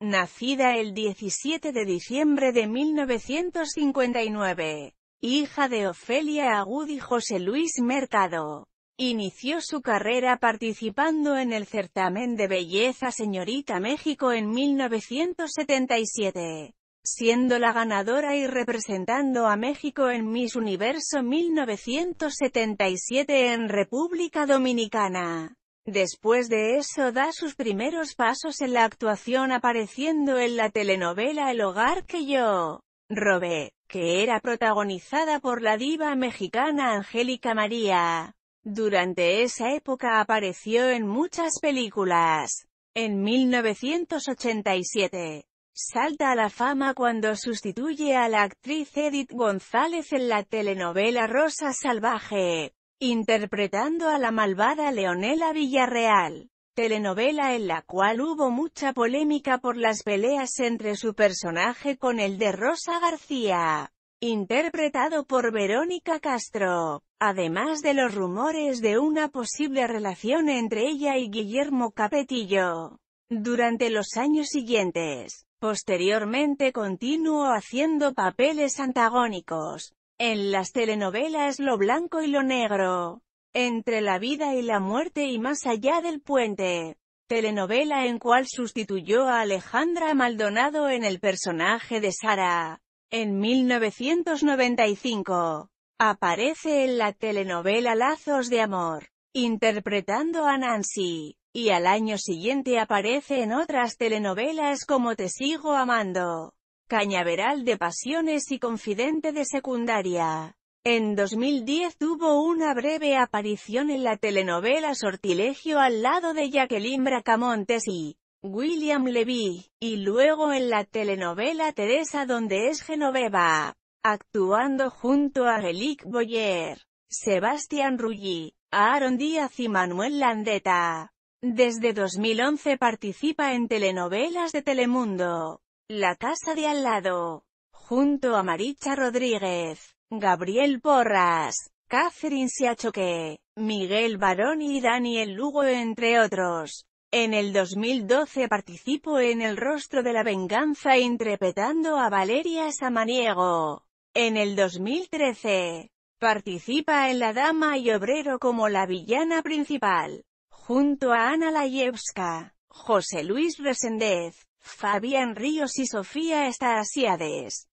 nacida el 17 de diciembre de 1959. Hija de Ofelia Agud y José Luis Mercado. Inició su carrera participando en el certamen de belleza Señorita México en 1977, siendo la ganadora y representando a México en Miss Universo 1977 en República Dominicana. Después de eso da sus primeros pasos en la actuación apareciendo en la telenovela El hogar que yo robé, que era protagonizada por la diva mexicana Angélica María. Durante esa época apareció en muchas películas. En 1987, salta a la fama cuando sustituye a la actriz Edith González en la telenovela Rosa Salvaje interpretando a la malvada Leonela Villarreal. Telenovela en la cual hubo mucha polémica por las peleas entre su personaje con el de Rosa García, interpretado por Verónica Castro, además de los rumores de una posible relación entre ella y Guillermo Capetillo durante los años siguientes. Posteriormente continuó haciendo papeles antagónicos, en las telenovelas Lo Blanco y Lo Negro. Entre la vida y la muerte y más allá del puente. Telenovela en cual sustituyó a Alejandra Maldonado en el personaje de Sara. En 1995. Aparece en la telenovela Lazos de Amor, interpretando a Nancy. Y al año siguiente aparece en otras telenovelas como Te sigo amando. Cañaveral de Pasiones y confidente de secundaria. En 2010 tuvo una breve aparición en la telenovela Sortilegio al lado de Jacqueline Bracamontes y William Levy, y luego en la telenovela Teresa donde es Genoveva, actuando junto a Relic Boyer, Sebastián Rulli, Aaron Díaz y Manuel Landeta. Desde 2011 participa en telenovelas de Telemundo. La casa de al lado. Junto a Maricha Rodríguez, Gabriel Porras, Catherine Siachoque, Miguel Barón y Daniel Lugo entre otros. En el 2012 participó en El rostro de la venganza interpretando a Valeria Samaniego. En el 2013, participa en La Dama y Obrero como la villana principal, junto a Ana Layevska. José Luis Resendez, Fabián Ríos y Sofía Estasiades.